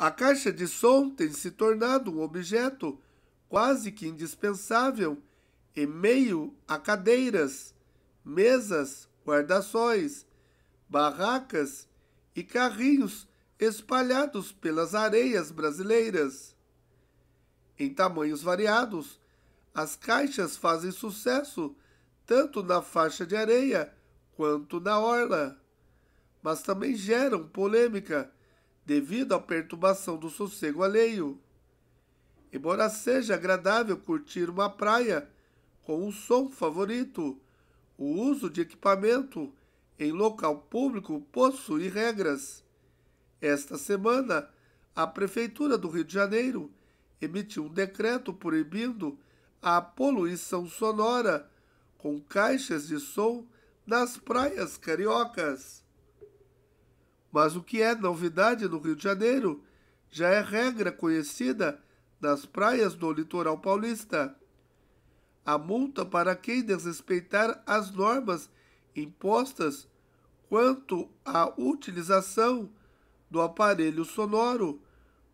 A caixa de som tem se tornado um objeto quase que indispensável em meio a cadeiras, mesas, guardações, barracas e carrinhos espalhados pelas areias brasileiras. Em tamanhos variados, as caixas fazem sucesso tanto na faixa de areia quanto na orla, mas também geram polêmica devido à perturbação do sossego alheio. Embora seja agradável curtir uma praia com um som favorito, o uso de equipamento em local público possui regras. Esta semana, a Prefeitura do Rio de Janeiro emitiu um decreto proibindo a poluição sonora com caixas de som nas praias cariocas. Mas o que é novidade no Rio de Janeiro já é regra conhecida nas praias do litoral paulista. A multa para quem desrespeitar as normas impostas quanto à utilização do aparelho sonoro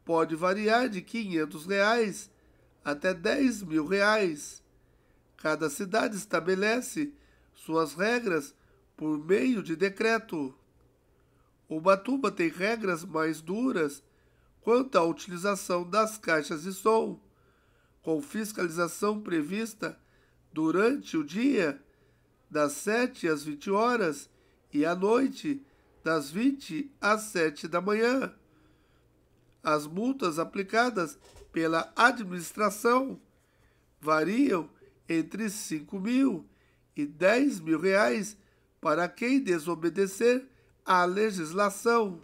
pode variar de R$ 500 reais até R$ 10 mil. Reais. Cada cidade estabelece suas regras por meio de decreto. Ubatuba tem regras mais duras quanto à utilização das caixas de som, com fiscalização prevista durante o dia, das 7 às 20 horas, e à noite, das 20 às 7 da manhã. As multas aplicadas pela administração variam entre 5 mil e 10 mil reais para quem desobedecer a legislação